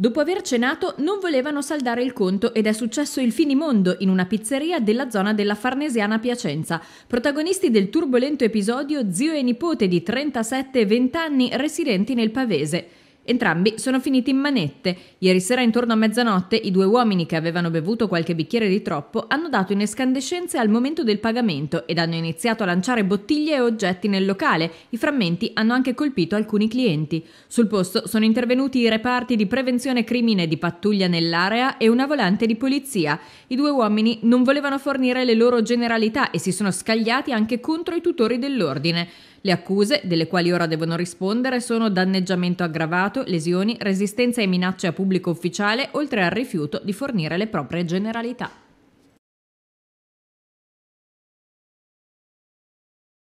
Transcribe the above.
Dopo aver cenato non volevano saldare il conto ed è successo il finimondo in una pizzeria della zona della Farnesiana Piacenza. Protagonisti del turbolento episodio zio e nipote di 37 e 20 anni residenti nel Pavese. Entrambi sono finiti in manette. Ieri sera intorno a mezzanotte i due uomini che avevano bevuto qualche bicchiere di troppo hanno dato in escandescenze al momento del pagamento ed hanno iniziato a lanciare bottiglie e oggetti nel locale. I frammenti hanno anche colpito alcuni clienti. Sul posto sono intervenuti i reparti di prevenzione crimine di pattuglia nell'area e una volante di polizia. I due uomini non volevano fornire le loro generalità e si sono scagliati anche contro i tutori dell'ordine. Le accuse, delle quali ora devono rispondere, sono danneggiamento aggravato, reato, lesioni, resistenza e minacce a pubblico ufficiale, oltre al rifiuto di fornire le proprie generalità.